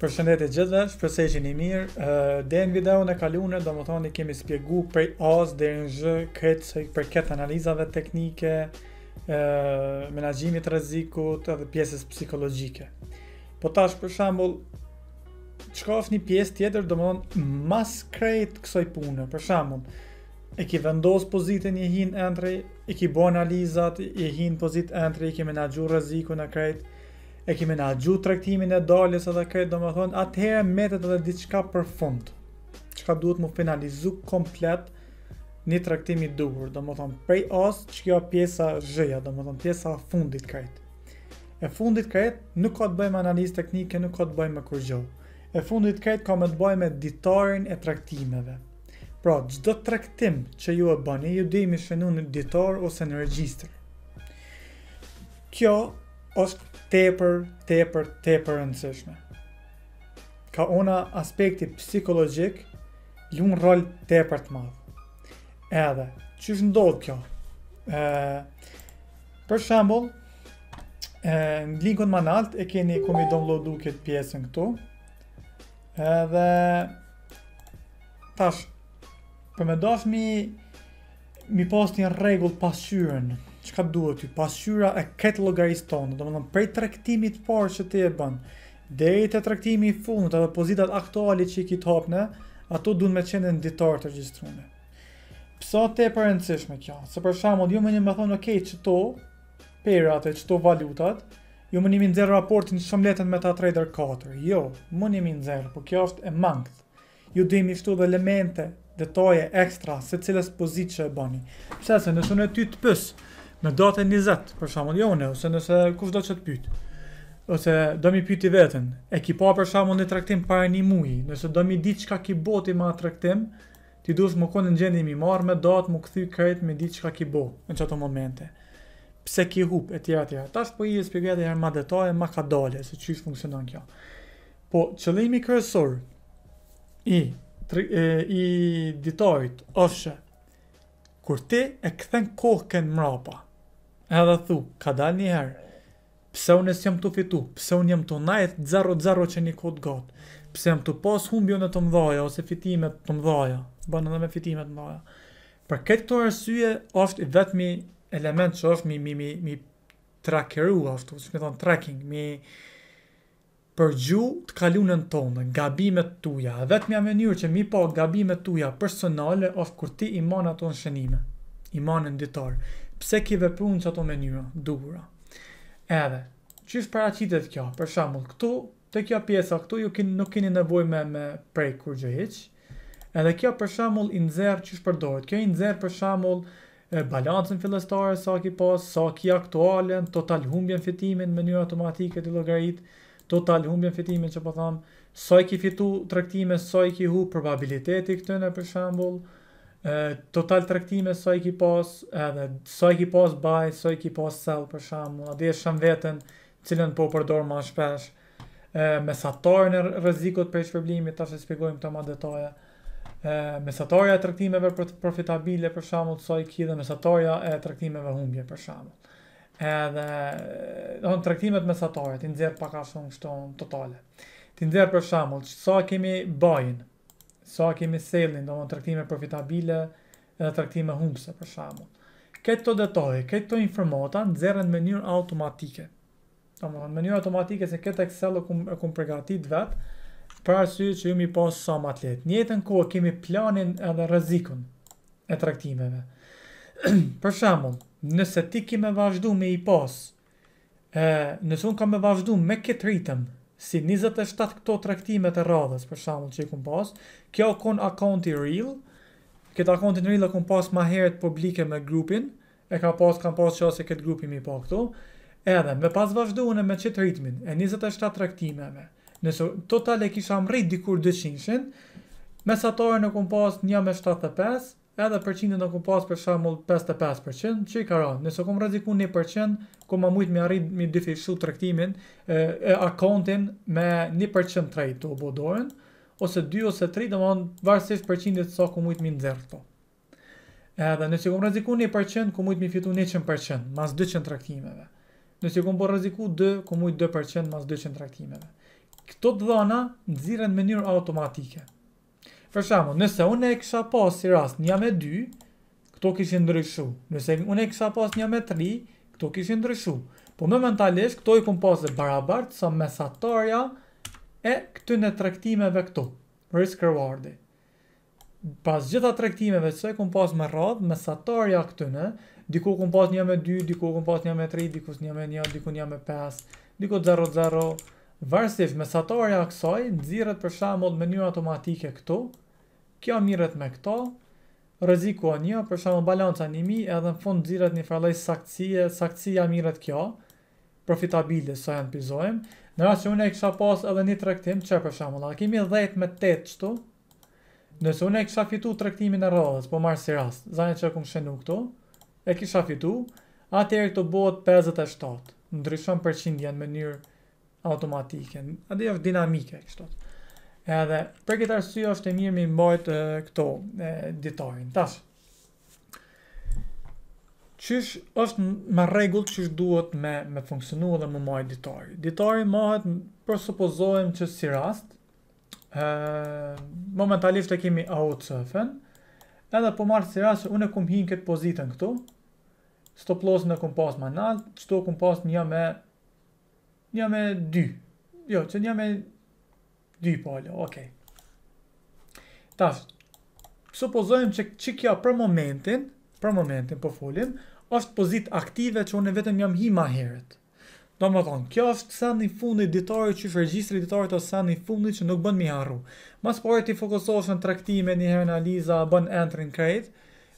Përshëndetje gjithëve, shpresoj që jeni mirë. Ë deri në videon e kaluar, domethënë kemi sqeguar prej A deri në Z këtë se për këtë analizave teknike, ë menaxhimit të rrezikut edhe pjesës psikologjike. Po tash për shembull, çka është një pjesë tjetër domethënë mas krejt kësaj pune. Për shembull, e ki vendos pozitën e hin entry, e ki bën analizat, e hin pozitë entry, e ki menaxhuar rrezikun e krejt e kemi në agju trektimin e dalis edhe këtë do më thonë, atëherë metet edhe diçka për fund, qka duhet mu finalizu komplet një trektimi duhur, do më thonë, prej asë që kjo pjesa zhëja, do më thonë, pjesa fundit kajtë. E fundit kajtë nuk ka të bëjmë analizë teknike, nuk ka të bëjmë kur gjohë. E fundit kajtë ka me të bëjmë me ditarin e traktimeve. Pra, gjdo traktim që ju e bëni, ju dhe i në ditar ose në regjistr Kjo është tepër, tepër, tepër rëndësishme. Ka ona aspekti psikologjik, ljun rol tepër të madhë. Edhe, që është ndodhë kjo? E, për shambull, në linkën më nalt e keni kumë i downloadu këtë pjesën këtu. Edhe, tash, për me dosh mi, mi post një regull pasyren, çka duhet ti pasqyra e ket llogariston, domethënë prej tregtimit të parë që ti e bën deri te tregtimi i fundit apo pozitat aktuale që i kit hapne, ato duhet me qenë ditarë të regjistruar. Pse të e përëndësishme kjo? Se për shamon, ju më një me thonë, ok, që to, perat e që to valutat, ju më një minë zero raportin shumë letën me ta trader 4. Jo, më një minë zero, po kjo është e mangët. Ju dhemi shtu dhe elemente, detoje, ekstra, se cilës pozit që e bani. Pse se në e ty të pësë, Në datë e njëzet, për shamon, jo në, ose nëse kush do që të pytë, ose do mi pyti vetën, e ki pa për shamon në traktim për një mujë, nëse do mi di që ka ki boti ma traktim, ti duhet më konë në gjendim i marë me datë, më këthy kërit me di që ka ki bo, në çato momente, pse ki hub e tjera tjera, ta po i e spikete e herë ma detaj e ma ka dalje, se që funksionon kjo. Po, qëllimi kërësor i, i ditorit ashe, kur ti e kthen kohën mbrapa, edhe thu, ka dal një herë, pse unë jam të fitu, pse unë jam të najt 0-0 që një kod gotë, pse jam të pas humbjon e të mdhaja, ose fitimet të mdhaja, banë edhe me fitimet mdhaja. Për këtë këto arsye, oft vetëmi element që ofte mi, mi, mi, mi trakeru, oft, që mi thonë tracking, mi përgju të kalunën tonë, gabimet tuja, vetëmi a mënyrë që mi po gabimet tuja personale, oft kur ti iman ato shënime, iman në pse ki veprun që ato menyra, dura. Edhe, që shë paracitet kjo, për shambull, këtu, të kjo pjesa, këtu ju kin, nuk kini nevoj me, me prej kur gjë heqë, edhe kjo për shambull i nëzherë që shpërdojt, kjo i nëzherë për shambull balancën fillestare sa ki pas, sa ki aktualen, total humbjen fitimin, menyra automatike të logarit, total humbjen fitimin që po thamë, sa i ki fitu traktime, sa i ki hu probabiliteti këtëne për shambull, total traktime sa i ki pas, edhe sa i ki pas buy, sa i ki pas sell për a të shumë veten, të cilën po përdor më shpesh. Ë mesatorin e rrezikut për shpërblimin tash e shpjegojmë këto më detaje. Ë mesatorja e tregtimeve për profitabile për shkak sa e i ki dhe mesatorja e tregtimeve humbje për shkak edhe do të tregtimet mesatorë, ti nxjerr pak a shumë këto totale. Ti nxjerr për shembull, sa kemi buy-in, sa kemi sellin, do të traktime profitabile dhe traktime humbëse, për shkak. Këto detaje, këto informata nxerren në mënyrë automatike. Do në mënyrë automatike se këtë Excel e kum e kum përgatit vet për arsye që ju mi pas sa më të lehtë. Në kohë kemi planin edhe rrezikun e traktimeve. për shkakun, nëse ti ke më me i pas, ë nëse unë kam vazhdu me këtë ritëm, si 27 këto traktimet e radhës, për shambull që i kun pas, kjo kun akonti real, këtë akonti real e kun pas ma herët publike me grupin, e ka pas, kam pas qasë e këtë grupin mi pa këtu, edhe me pas vazhduhune me qitë ritmin, e 27 traktimeve, nëse total e kisha mrit dikur 200, mesatorën e në kun pas 1 me 75, edhe përqindin të ku pas për shamull 55%, që i karan, nëse kom rëziku 1%, kom ma mujtë me arrit me dyfishu të rektimin, e, e akontin me 1% të të obodohen, ose 2 ose 3, dhe mund varësisht përqindit sa ku mujtë me nëzirë të Edhe nëse kom rëziku 1%, ku mujtë me fitu 100%, mas 200 të rektimeve. Nëse kom por rëziku 2, ku po mujtë 2%, mas 200 të rektimeve. Këto të dhona nëziren në mënyrë automatike. Për shemë, nëse unë e kësha pas rast një me 2, këto kishin ndryshu. Nëse unë e kësha pas një me 3, këto kishin ndryshu. Po me mentalisht, këto i kun pas e barabart, sa mesatorja e këty në trektimeve këto, risk rewardi. Pas gjitha trektimeve që i kun pas me radhë, mesatorja këty diku kun pas një me 2, diku kun pas një me 3, diku një me 1, diku një me 5, diku 0, 0, Varsif, mesatorja kësaj, nëzirët për shamot mënyrë automatike këtu, kjo mirret me këto, rreziku on për për shembull balanca mi, edhe në fund xhirat një farë saktësie, saktësia mirret kjo, profitabile sa so janë pizojm. Në rrasë që unë e kësha pas edhe një tregtim, që për shembull, a kemi 10 me 8 qëtu, Nëse unë e kësha fitu tregtimin e rrodhës, po marr si rast, zanë çka kum shënu këtu, e kisha fitu, atëherë këtu bëhet 57. Ndryshon përqindjen në mënyrë automatike. A dhe dinamike kështot. Edhe për këtë arsye është e mirë mi mbajt uh, këto e, ditorin. Tash. Çish është me rregull që duhet me me funksionuar dhe me mbaj Ditarin Ditori mohet presupozohem që si rast ë uh, momentalisht e kemi AOCF-n. Edhe po marr si rast unë kum hin këtë pozitën këtu. Stop loss në e më nalt, çto kum pas një me një me 2. Jo, që një me dy pale, po, ok. Taftë, supozojmë që që kjo për momentin, për momentin për po folim, është pozit aktive që unë e vetëm jam hi ma heret. Do më thonë, kjo është se një fundi ditarë që është registri ditarë të është një fundi që nuk bënë mi harru. Masë përre ti fokusohës në traktime, një herë në aliza, bënë entry në krejt,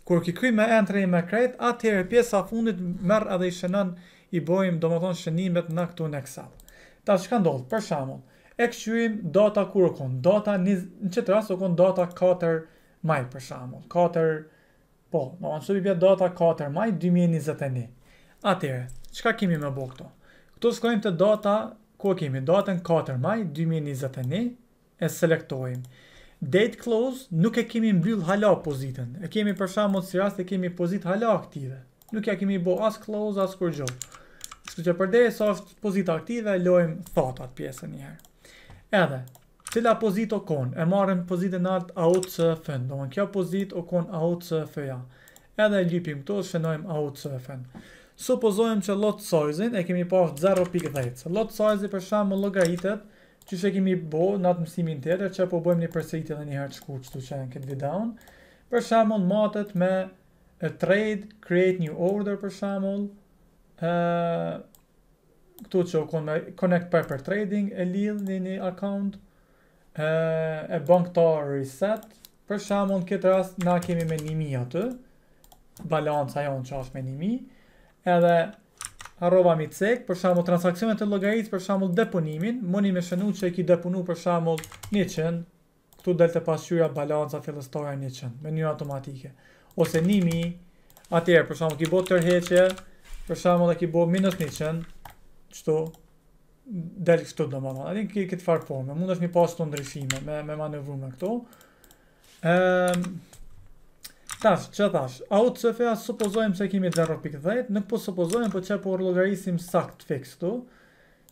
kur ki kry me entry me krejt, atëherë pjesa fundit merë edhe i shënan i bojmë, do më thonë, shënimet në këtu në kësatë. Ta shkandodhë, për shamonë, e këqyrim data kur o konë, data një, në qëtë rrasë o konë data 4 maj për shamu, 4, po, në anë sëpipja data 4 maj 2021. Atire, qka kemi me bo këto? Këto s'kojmë të data, ku e kemi? Datën 4 maj 2021 e selektojmë. Date close nuk e kemi mbyllë hala pozitën. E kemi për shembull si rast e kemi pozitë hala aktive. Nuk ja kemi bë as close as kur gjë. Kështu që e soft pozita aktive, lojmë thotat pjesën një herë. Edhe, cila pozit o kon, e marën pozitën artë a otë së fënë, do në kjo pozit o kon a otë fëja. Edhe e ljipim këto, shenojmë out a otë së fënë. Supozojmë që lotë sojzin, e kemi pashtë 0.10. Lot sojzin për shamë logaritet, që që kemi bo, në atë mësimin të të që po bojmë një të të një herë të të që të qenë këtë të të të matët me të të të të të këtu që kon me Connect Paper Trading e lidh një një account e, e bën këto reset për shamu në këtë rast na kemi me 1000 atë balanca jonë që është me 1000 edhe arroba mi cek për shamu transakcionet e logarit për shamu deponimin mëni me shënu që e ki deponu për shamu 100 këtu delte pasqyra balanca fillestora 100 me një automatike ose 1000 atëherë për shamu ki bo tërheqje për shamu dhe ki bo minus 100 çto dal këto domethënë. Ai ke këtë far formë, mund është mi pas të ndryshime me me manevru me këto. Ehm Tash, që tash, au të sefea supozojmë se kemi 0.10, nuk po supozojmë, po që po rlogarisim sakt fix këtu,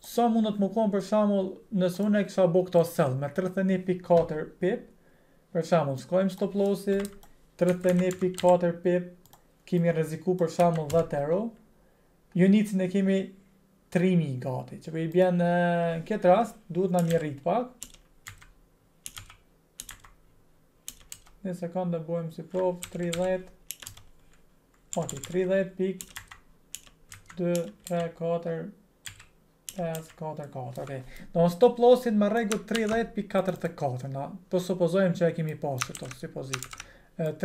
sa të më konë për shamull nëse unë e kësha bo këto sell me 31.4 pip, për shamull, shkojmë stop lossi, 31.4 pip, kemi reziku për shamull 10 euro, unitin e kemi trimi gati që për po i bjen në këtë rast duhet në mirrit rritë pak një sekundë bojmë si prov, 30 ok 30 pik 2 3 4 5, 4, 4, ok. Do në stop lossin me regu 30.44, na. Po supozojmë që e kemi poshë të të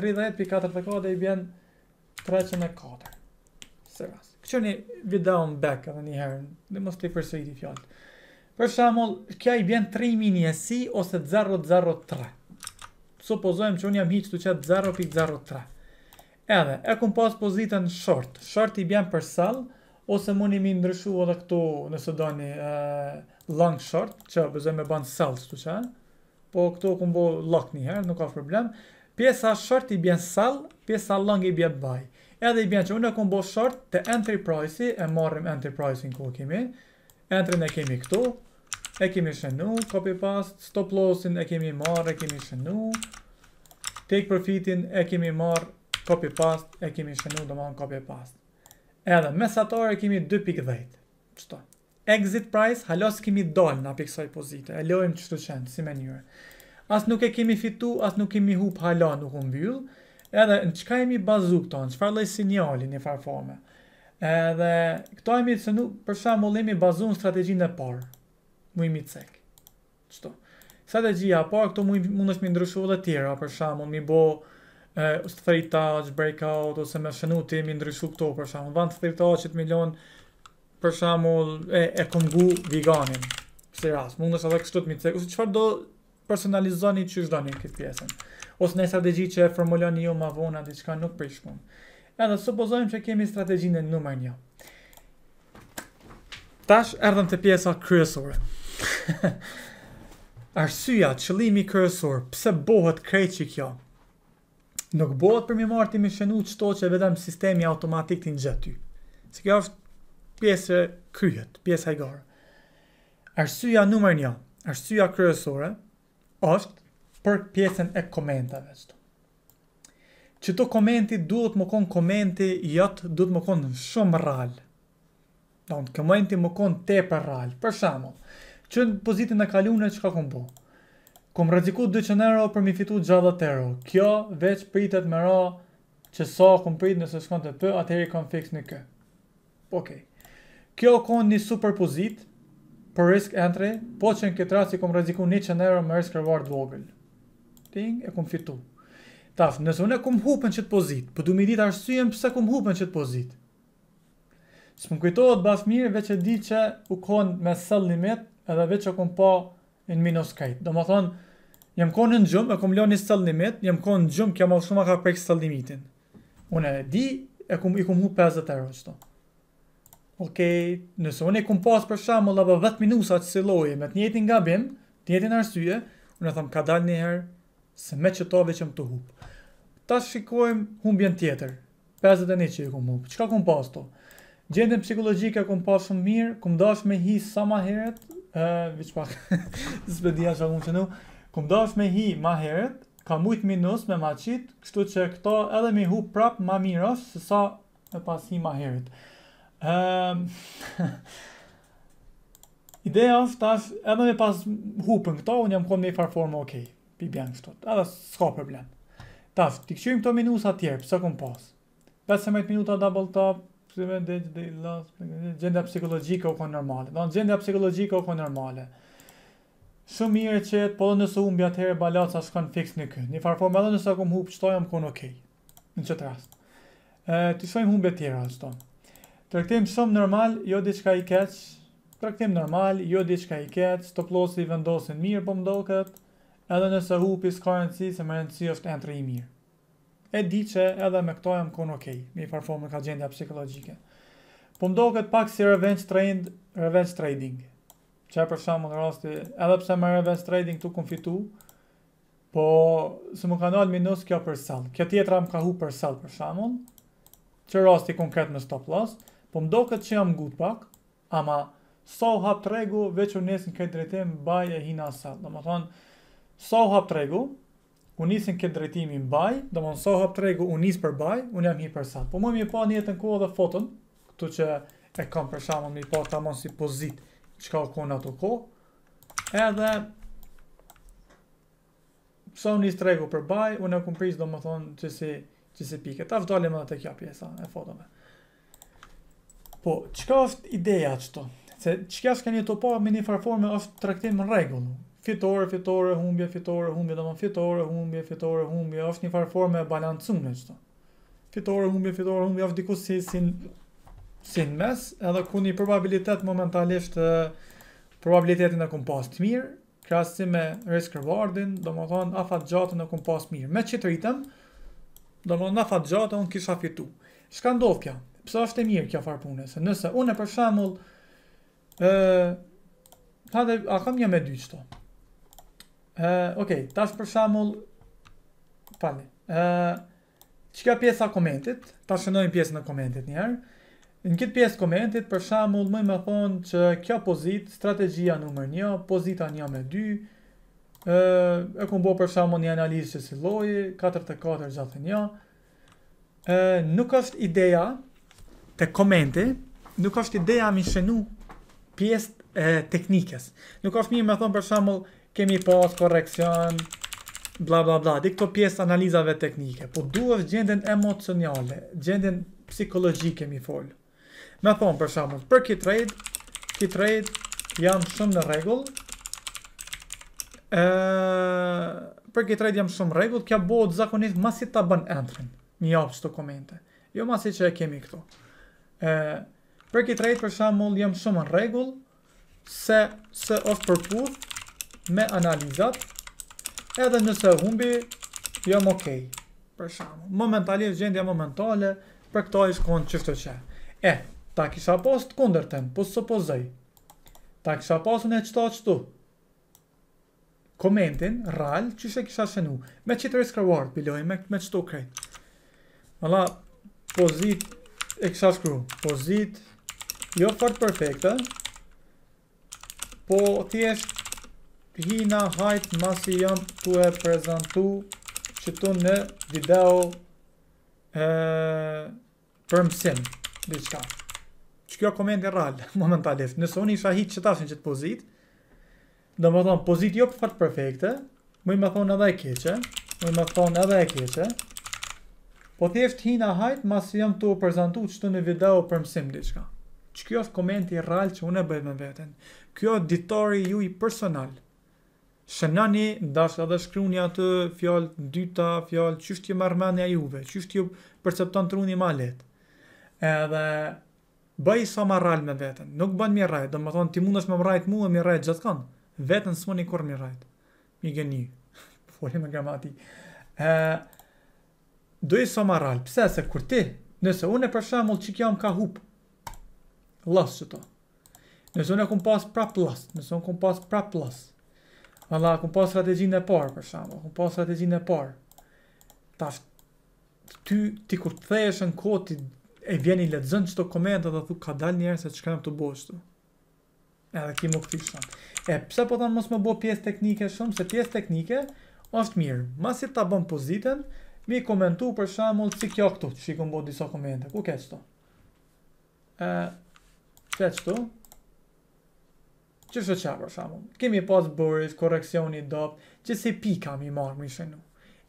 30.44 i bjen 304. rast qëni video në back edhe një herën, dhe mos të i përsejt i Për shamull, kja i bjen 3.000 si, ose 0.03. Supozojmë që unë jam hiqë të qëtë 0.03. Edhe, e këm pas pozitën short. Short i bjen për sell, ose mund i mi ndryshu edhe këtu nëse do një uh, long short, që bëzëm e ban sell të qëtë. Po këtu këm bo lock herë, nuk ka problem. Pjesa short i bjen sell, pjesa long i bjen buy. Edhe i bjen që unë e kom bo short të entry price-i, e marrim entry price-in ku kemi. Entry-in e kemi këtu, e kemi shenu, copy past, stop loss-in e kemi marrë, e kemi shenu. Take profit-in e kemi marrë, copy past, e kemi shenu, do marrë copy past. Edhe atore e kemi 2.10. Qëto? Exit price, halos kemi dollë nga piksoj pozitë, e lojmë qështu qenë, si menjurë. As nuk e kemi fitu, as nuk kemi hup hala nuk unë vyllë, Edhe në çka jemi bazu këto, në çfarë lloj sinjali në farforme, Edhe këto jemi të sënu, për shembull jemi bazu në strategjinë e parë. Mu jemi cek. Çto? Strategjia e parë këto mund është më ndryshu edhe tjera, për shembull mi bo e, straight touch, breakout, ose me shënu të mi ndryshu këto, për shamu, van të straight touch, të milion, për shamu, e, e viganin, veganin, ras, mund është edhe kështu të mi cek, ose qëfar do personalizoni që shdoni këtë pjesën ose në strategji që e formulon një ma vona, dhe që nuk prish Edhe supozojmë që kemi strategjinë në numër 1. Tash erdhëm te pjesa kryesore. Arsyja, qëllimi kryesor, pse bëhet kreqi kjo? Nuk bëhet për më marti më shënu qëto që vetëm sistemi automatik tin gjatë ty. Se kjo është pjesë kryet, pjesa e gjerë. Arsyeja numër 1, arsyeja kryesore është për pjesën e komentave këtu. Që të komenti duhet më konë komenti jëtë, duhet më konë shumë rral. Da komenti më konë te për rral. Për shamo, që në pozitin e kalune që ka kom bo? Kom rëziku 200 euro për mi fitu gjallat euro. Kjo veç pritet më ra që sa konë prit nëse shkon të për, atëheri konë fix në kë. Okej. Kjo konë një super pozit për risk entry, po që në këtë rrasi kom rëziku 100 euro më risk reward vogël ting e kum fitu. Taf, nëse unë kum hupën çet pozit, po du mi ditë arsyen pse kum hupën çet pozit. S'm kujtohet baf mirë veç e di që u kon me sell limit edhe veç e kum pa në minus kait. Do më thonë, jam kon në gjumë, e kum një sell limit, jam kon në gjumë, kja më shumë ka prek sell limitin. Unë e di e kum i kum hu 50 euro qëto. Okej, okay, nëse unë kum pas për shkak mollë 10 minuta si lloje me të njëjtin gabim, të në arsye, unë them ka dal një herë, se me që to veqem të hup. Ta shikojmë humbjen tjetër, 51 që i kum hup, ka kum pas to? Gjendin psikologjike kum pas shumë mirë, kum dash me hi sa ma heret, e, viç pak, zbe dhja që akum që kum dash me hi ma heret, ka mujt minus me ma qit, kështu që këto edhe mi hup prap ma mirë se sa me pas hi ma heret. E, Ideja është tash edhe me pas hupën këto, unë jam kohë me i farë formë okej. Okay pi bjangës të të, edhe s'ka problem. Ta, t'i këqyrim këto minusa tjerë, pësë këm pas? 15 minuta double top, pësë me dhe dhe dhe dhe dhe dhe dhe dhe dhe dhe dhe dhe dhe dhe dhe Shumë mirë që të po dhe nësë u mbi atëherë balat sa shkanë fix në kënë. Një farë po me dhe nësë akum hu për qëtoj, konë okej. Në qëtë rastë. Të shkojmë hu mbi atëherë, alë qëtonë. Të shumë normal, jo diçka i keqë. Të normal, jo diçka i keqë. Të plosë i vendosin mirë për po mdoket edhe nëse hupi s'ka rëndësi se më rëndësi është entre i mirë. E di që edhe me këto jam kon okej, okay, me i ka gjendja psikologjike. Po këtë pak si revenge, trend, revenge trading, që e për shumë në rosti, edhe pse me revenge trading tu kun fitu, po se më ka nëllë minus kjo për sell. Kjo tjetra më ka hu për sell për shumë, që rosti konkret me stop loss, po këtë që jam gut pak, ama so hap tregu, veqë u nesin këtë drejtim, baj e hina sell. Dhe më thonë, sa u hap tregu, u nisin këtë drejtimi në baj, dhe mon sa u hap tregu, u nisë për baj, unë jam hi për sa. Po më mi e pa po një jetën kohë dhe foton, këtu që e kam për shama mi pa po ta si pozit, që ka kohë në ato kohë, edhe sa u nisë tregu për baj, unë e kumë prisë do më thonë që si, që si pike. Ta vdolle më dhe të kja pjesa e fotove. Po, qka është ideja qëto? Se qka është ka një topo me një farforme është traktim në regullu fitore, fitore, humbje, fitore, humbje, dhe më fitore, humbje, fitore, humbje, është një farformë e balancuar në qëto. Fitore, humbje, fitore, humbje, është diku si, sin sin në mes, edhe ku një probabilitet momentalisht probabilitetin e kumë të mirë, krahasim me risk rewardin, do më thonë, afat gjatë në kumë pas mirë. Me çit ritëm, rritëm, do më thonë, afat gjatë, unë kisha fitu. Shka ndodh kja? Pse është e mirë kja far pune? Se nëse, unë e për shembull ë Ta a kam një me dy qëto? Ok, tash për shamull Pani Që ka pjesa komentit Ta shënojmë pjesë në komentit njerë Në këtë pjesë komentit për shamull Mëj me thonë që kjo pozit Strategia nëmër një, pozita një me dy E ku mbo për shamull një analizë që si loj 4-4 gjatë një Nuk është ideja Të komentit Nuk është ideja mi shënu Pjesë teknikës Nuk është mi me thonë për shamull kemi pas koreksion, bla bla bla, di këto pjesë analizave teknike, po duhet gjendin emocionale, gjendin psikologjike mi folë. Me thonë për shumë, për ki trade, ki trade jam shumë në regull, për ki trade jam shumë regull, kja të zakonit ma si ta bën entrin, mi apë të komente, jo ma si që e kemi këto. Për ki trade për shumë, jam shumë në regull, se, se ofë përpudhë, me analizat, edhe nëse humbi, jam jo, ok, për shamë. Momentalisht, gjendja momentale, për këto ishë konë të që. E, ta kisha post kunder tem, po së pozaj. Ta kisha post në qëta qëtu. Komentin, rral, që shë kisha shenu. Me qitë risk reward, biloj, me, me qëtu krejt. la, pozit, e kisha shkru, pozit, jo fort perfekte, po thjesht Hina hajt masi jam të e prezentu që në video për mësim Dhe qka Që kjo komendit rral, momentalisht Nësë unë isha hit që tashin që të pozit Dhe më thonë, pozit jo për fatë perfekte Më i më thonë edhe e keqe Më i më thonë edhe e keqe Po thjesht hina hajt masi jam të e prezentu që në video për mësim Dhe qka Që kjo është rral që unë e bëjt me vetën Kjo ditori ju i personalë. ju i personal shënani, dash edhe shkruani atë fjalë dyta, fjalë çështje ju marrmani juve, çështje ju percepton truni më lehtë. Edhe bëj sa më rral me veten. Nuk bën më rraj, domethënë ti mundesh më rrajt mua, më rraj gjithkan. Veten s'moni kur më rraj. Mi gjeni. Po Folim me gramati. Ë Doj sa më rral. Pse se kur ti, nëse unë për shembull çik jam ka hub. Lasë Nëse unë kompas pas prap lasë, nëse unë kompas pas prap lasë, Valla, ku po strategjinë e parë për shemb, ku po strategjinë e parë. Tash ty ti kur thehesh në koti e vjen i lexon çdo koment dhe thuk, ka dalë njerëz se çka më të bosh ti. Edhe ki më kthyshën. E pse po thon mos më bë pjesë teknike shumë se pjesë teknike është mirë. Masi ta bën pozitën, mi komentu për shemb si kjo këtu, shikon bo disa komente. Ku ke këto? Ë, çfarë që së qa për shamu, kemi pas bërës, koreksioni dopt, që se pi kam i marrë më shenu.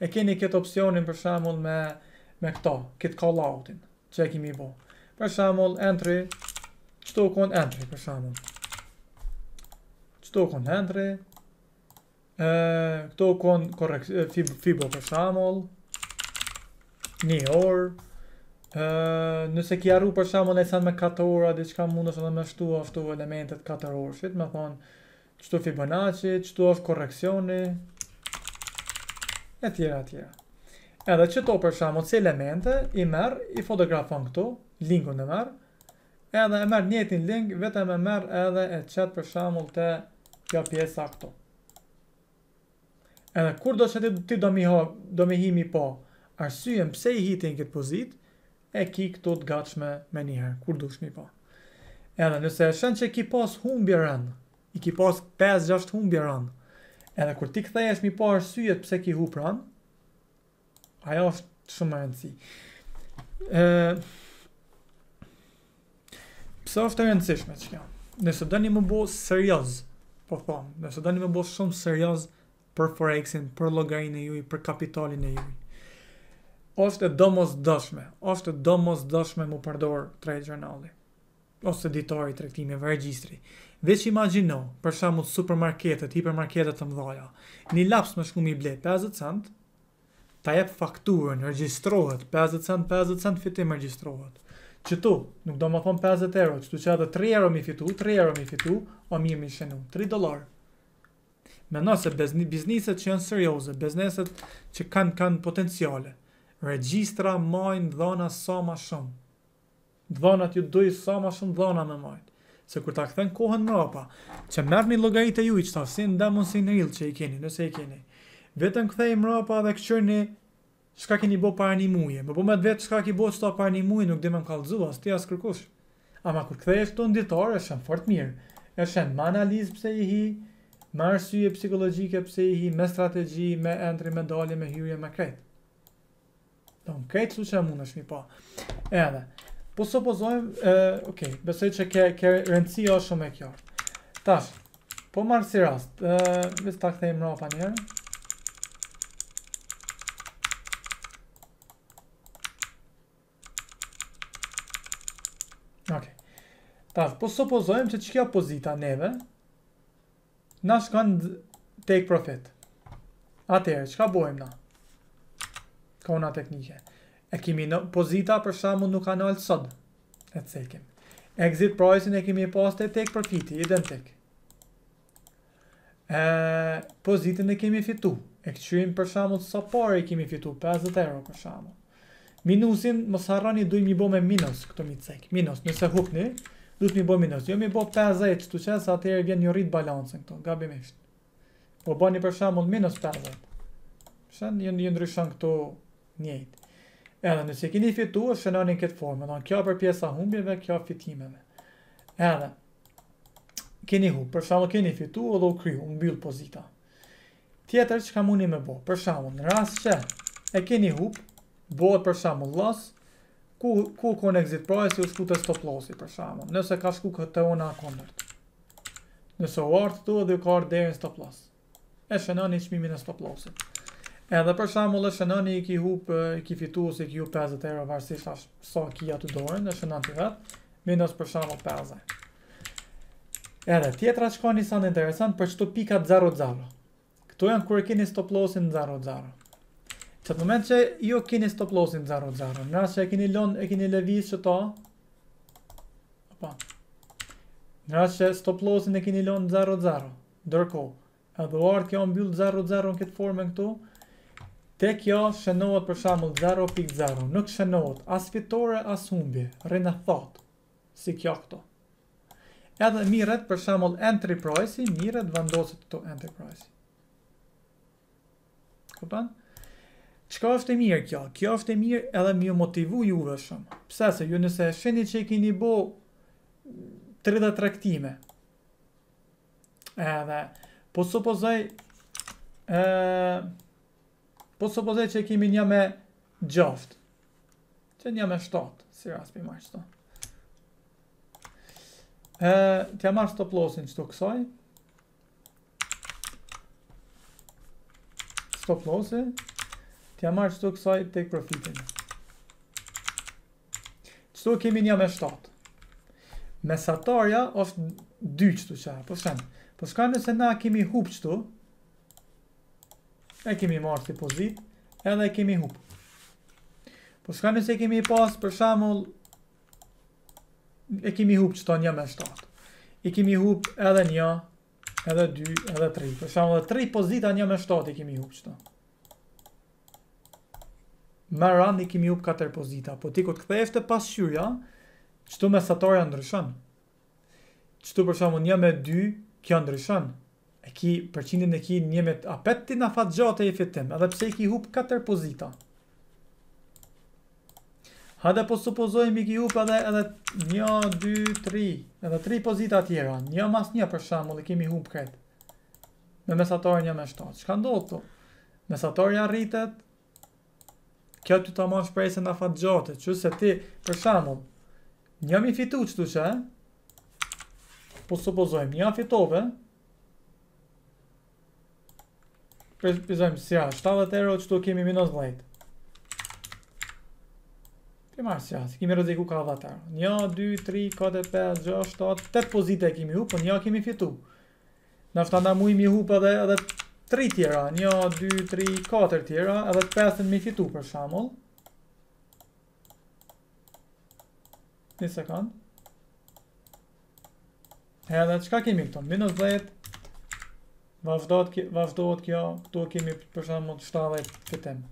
E keni këtë opcionin për shamu me, me këto, këtë call outin, që e kemi bo. Për shamu, entry, qëto kënë entry për shamu. Që të entry, këto kënë fibo për shamu, një orë, nëse ki arru për shumë në me 4 ora, dhe që ka mund është edhe me shtu aftu elementet 4 orëshit, me thonë qëtu Fibonacci, qëtu është koreksioni, e tjera, tjera. Edhe që to për shumë, që elemente, i merë, i fotografon këtu, linkun e merë, edhe e merë njëtin link, vetëm e merë edhe e qëtë për shumë të kjo pjesa këtu. Edhe kur do që ti do mi, do mi hi mi po, arsyen pse i hitin këtë pozitë, e ki këto të gatshme me njëherë, kur dush mi pa. Edhe nëse shën që ki pas humbje rënë, i ki pas 5-6 humbje rënë, edhe kur ti këthejesh mi pa arsyet pse ki hu pranë, ajo është shumë rëndësi. E, pse është rëndësishme që kjo? Nëse dëni më bo serios, po thonë, nëse dëni më bo shumë serios për forexin, për logarin e juj, për kapitalin e juj, është e mos dëshme, është e mos dëshme mu përdor trej gjernali, ose ditori të rektimeve regjistri. Veç imagino, për shamu të supermarketet, hipermarketet të mdoja, një laps më shku i ble 50 cent, ta jep fakturën, regjistrohet, 50 cent, 50 cent, fitim regjistrohet. Qëtu, nuk do më thon 50 euro, qëtu që edhe 3 euro mi fitu, 3 euro mi fitu, o mi mi shenu, 3 dolar. Me nëse bizniset që janë serioze, bizneset që kanë, kanë potenciale, Regjistra majnë dhona sa ma shumë. Dhona t'ju dujë sa ma shumë dhona me majnë. Se kur ta këthen kohën në rapa, që mërë një logajit e ju i qëta, si në demon si në ilë që i keni, nëse i keni. Vetën këthej më rapa dhe këqër një shka keni bo parë një muje. Më po me vetë shka keni bo qëta parë një muje, nuk dhe me më kalëzu, asë ti as kërkush. Ama kur këthej e shtonë ditar, e shënë fort mirë. E shënë ma analizë pëse i hi, ma rësye psikologike pëse i hi, me strategji, me entri, me dalje, me hyuje, me Do në këtë suqe mund është mi pa. Edhe. Po së ë, okay, besoj që ke, ke rëndësi o jo shumë e kjo. Tash, po marë si rast, ë, vis ta kthejmë rrë një njerë. Okay. Tash, po së se që që kjo pozita neve, nash kanë take profit. Atëherë, që ka bojmë na? Atëherë, kona teknike. E kemi në pozita për shamu nuk kanë alë sëd. E të sekim. Exit price-in e kemi post e take profiti, identik. E, pozitin e kemi fitu. E këqyrim për shamu të sëpare e kemi fitu, 50 euro për shamu. Minusin, mos harroni, dujmë i bo me minus, këto mi cek. Minus, nëse hukni, dujmë një bo minus. Jo mi bo 50, që të qenë, atër atëherë vjen një rritë balancën këto, gabimisht. Po bani për shamu minus 50. Shën, jë ndryshën këto, njëjtë. Edhe nëse keni fituar në këtë formë, do kjo për pjesa humbjeve, kjo fitimeve. Edhe keni hu, për shembull keni fituar dhe u kriju u mbyll pozita. Tjetër çka mundi me bë, për shembull në rast që e keni hu, bëhet për shembull loss, ku ku kon exit price ose ku stop lossi për shembull, nëse ka shku këtë ona kundërt. Nëse u art tu dhe u ka deri në stop loss. E shënoni çmimin e stop lossit. Edhe për shembull, është nëni i ki hub, i ki fitu i ki hub 50 euro varësisht as sa ki atë dorën, është nëni vet. Minus për shembull 50. Edhe tjetra që ka një interesant për çto pikat 0,0 0 Këto janë kërë keni stop lossin 0,0 0 Që të moment që ju keni stop lossin 0,0 0 në që e keni, lon, e keni levis që ta, opa, që stop lossin e keni lon 0,0 0 dërko, edhe u artë kjo mbyll 0 në këtë formën këtu, Te kjo shënohet për shambull 0.0, nuk shënohet as fitore as humbje, rrinë thot, si kjo këto. Edhe miret për shambull entry price, miret vendosit këto entry price. Kupan? Qka është e mirë kjo? Kjo është e mirë edhe mi motivu juve shumë. Pse se ju nëse shini që i kini bo 30 traktime. Edhe, po supozaj, e, Po së pozit që kemi një me gjoft Që një me shtot Si ras për marrë shtot T'ja marrë stop arstë të që të kësoj Stop të plosin Të jam arstë kësoj take i profitin Që të kemi një me 7 Mesatorja është 2 që të qa Po shkajme po se na kemi hup qëtu, e kemi marrë si pozit, edhe e kemi hup. Po s'ka nëse e kemi pas, për shamull, e kemi hup qëta një me 7. I kemi hup edhe një, edhe 2, edhe 3. Për shamull, 3 pozita një me 7 i kemi hup qëta. Me rand i kemi hupë 4 pozita. Po ti këtë të eftë pas shyrja, qëtu mesatorja ndryshën. Qëtu për shamull, një me 2, kjo ndryshën e ki përqindin e ki njëmet a na a fatë gjatë e i fitim, edhe pse i ki hup 4 pozita. Ha dhe po supozojmë i ki hup edhe 1, 2, 3, edhe 3 pozita tjera, një mas një për shamu dhe kemi hup kretë, me mesatorë një me 7, që ka ndohë të? Mesatorë një arritet, kjo të të mash prejse në fatë gjatë, që se ti për shamu, një mi fitu që të që, po supozojmë një fitove, Prezentojmë si ja, sta euro, që çto kemi minus vllajt. Te marsia, si kemi rëziku ka ka vata. 1 2 3 4 5 6 7 8 pozite kemi hu, po ne kemi fitu. Na ftanda më i mi hu edhe edhe 3 tjera, 1 2 3 4 tjera, edhe 5 të mi fitu për shembull. Në sekond. Ja, atë çka kemi këtu? Minus vllajt vazhdohet kjo, vazhdohet kjo, këtu kemi për shembull 70 fitim.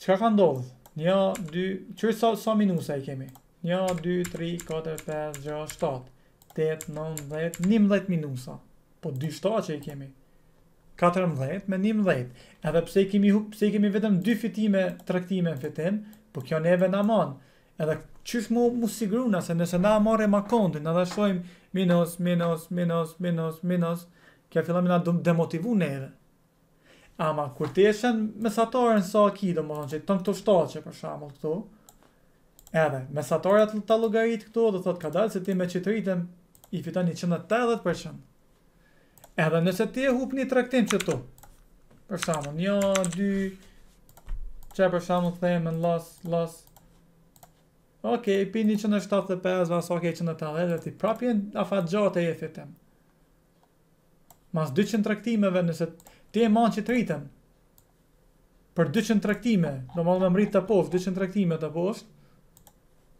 Çka ka ndodhur? 1 2 çu sa minusa i kemi? 1 2 3 4 5 6 7 8 9 10 11, 11, minusa. Po dy shtaqe i kemi. 14 me 11. Edhe pse kemi pse kemi vetëm dy fitime tregtime në fitim, po kjo neve na Edhe qysh mu, mu siguru nëse nëse na more ma kontin, edhe shojmë minus, minus, minus, minus, minus kja fillon me na demotivu neve. Ama kur të e mesatorën sa so aki do të thonë, ton këto shtatë për shkak këtu, këto. Edhe mesatorja të ta llogarit këto do thotë ka dalë se ti me çetritën i fiton 180%. Edhe nëse ti e një traktim që tu Për shamu, një, dy Qe për themë, në las, las ok, okay, i pini 175, vas, oke, 180 Dhe ti prapjen, a fa gjate e fitim mas 200 traktimeve nëse ti e manë që të rritën, për 200 traktime, do më mërit të pof, 200 traktime të pof,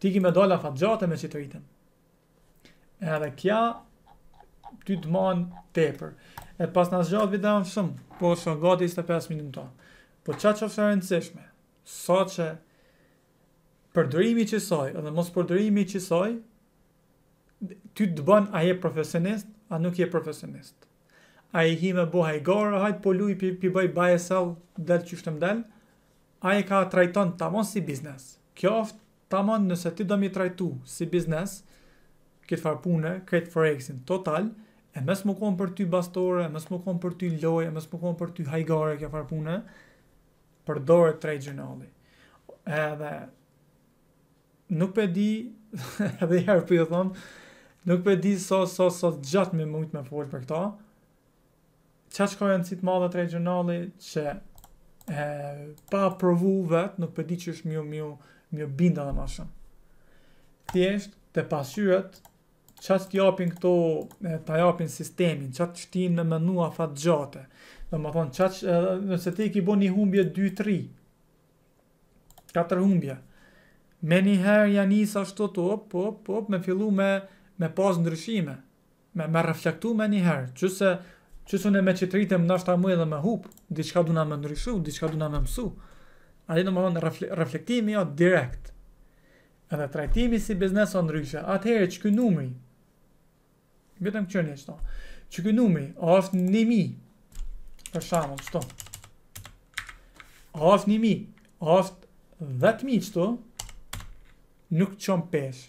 ti ki me dola fatë gjatë me që të rritën. Edhe kja, ty të manë tepër. E pas në gjatë video në shumë, po shumë gati 25 minuta. Po qa që është rëndësishme, sa që përdërimi që soj, edhe mos përdërimi që soj, ty të bën a je profesionist, a nuk je profesionist a i me bo hajgore, hajt po luj pi, pi bëj baje sel, del që shtë mdel, a i ka trajton të amon si biznes. Kjo oft të amon nëse ti do mi trajtu si biznes, këtë farë pune, këtë forexin total, e mes më konë për ty bastore, e mes më konë për ty loj, e mes më konë për ty hajgore këtë dore pune, përdore trej gjenoli. Edhe, nuk për di, edhe herë për ju thonë, nuk për di sot, sot, sot, gjatë me mujtë me folë për këta, qa që ka janë citë madhe të regionali që e, pa provu vetë nuk përdi që është mjë, mjë, mjë binda dhe ma shumë. Thjeshtë të pasyret qa që t'japin këto, t'japin t'a japin sistemin, qa që ti në mënua fatë gjate, dhe më thonë, qa që, nëse ti ki bo një humbje 2-3, 4 humbje, me një herë janë isa shto të op, op, op, me fillu me, me pas ndryshime, me, me reflektu me një herë, që se, që su me që të rritëm në ashtë a dhe me hup, diçka du na me nërishu, diçka du na me mësu, a di në më dhe reflektimi jo direkt, edhe të si biznes o nërishu, atëherë që kënë numëri, vetëm që një qëto, që kënë numëri, a është një mi, për shamë, qëto, a është një mi, a është mi qëto, nuk qëmë pesh,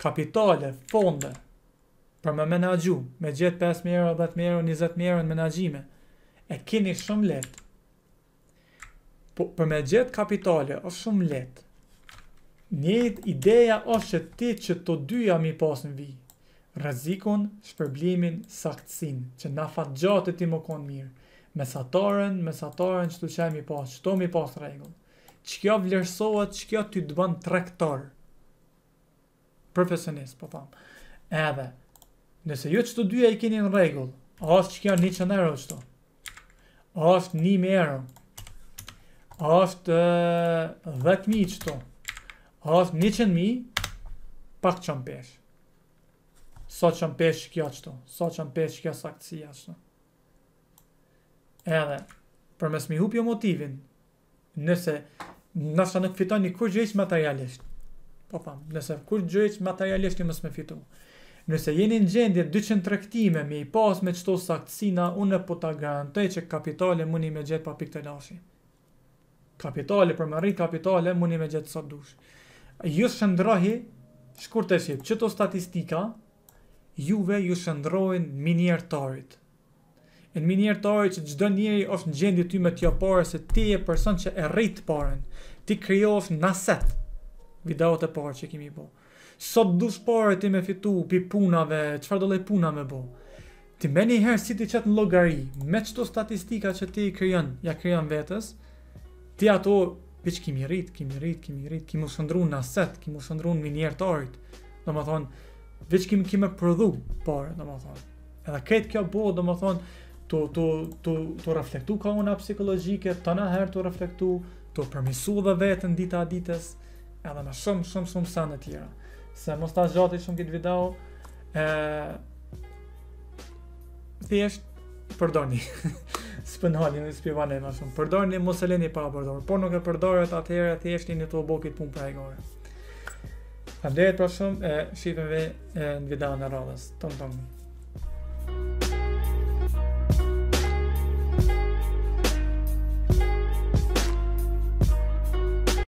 kapitale, fonde, për me menagju, me gjithë 5 mjero, 10 mjero, 20 mjero në menagjime, e kini shumë letë. Po, për me gjithë kapitale, o shumë letë. Një ideja është që ti që të dyja mi pasë në vijë. Rëzikun, shpërblimin, saktësin, që na fatë gjatë e ti më konë mirë. Mesatorën, mesatorën që të që mi pasë, që të mi pasë regullë. Që kjo vlerësohet, që kjo ty të trektarë. trektorë. Profesionist, po thamë. Edhe, Nëse ju që të dyja i keni në regull, është që kjo një qënë euro qëto, është një me euro, është dhe të mi qëto, është një qënë mi, pak qënë pesh. Sa qënë pesh kjo qëto, sa qënë pesh kjo saktësia qëto. Edhe, për mes mi hupjo motivin, nëse nështë nuk fitoni kur gjëjqë materialisht, po pa, nëse kur gjëjqë materialisht një mës me fitu, Nëse jeni në gjendje 200 tregtime me i pas me qëto saktësina, unë po ta garantoj që kapitale mundi me gjet pa pikë të lashi. Kapitale, për më rritë kapitale, mundi me gjet sa dush. Ju shëndrohi, shkur të qëto statistika, juve ju shëndrojnë minjertarit. Në minjertarit që gjdo njeri është në gjendje ty me tjo pare se ti je person që e rritë paren. Ti kryo është në aset videot e parë që kemi bërë sot du shpore ti me fitu pi punave, qëfar do le puna me bo. Ti me një herë si ti qëtë në logari, me qëto statistika që ti kryon, ja kryon vetës, ti ato, piq kimi rrit, kimi rrit, kimi rrit, kimi shëndru në aset, kimi shëndru në minjerë të orit, do më thonë, veç kimi kimi përdu, pare, do më thonë. Edhe këtë kjo bo, do më thonë, të, të, të, të reflektu ka una psikologjike, të në herë të reflektu, të përmisu dhe vetën dita a ditës, edhe në shumë, shumë, shumë sanë të tjera se mos ta zgjati shumë këtë video. ë Thjesht përdorni. Spënhani në spivane më shumë. Përdorni mos e lëni para përdor. Po nuk e përdoret atëherë thjesht i nitu bokit punë për ajgore. Falenderoj për shumë e shihemi në videon e radhës. Tom tom. thank you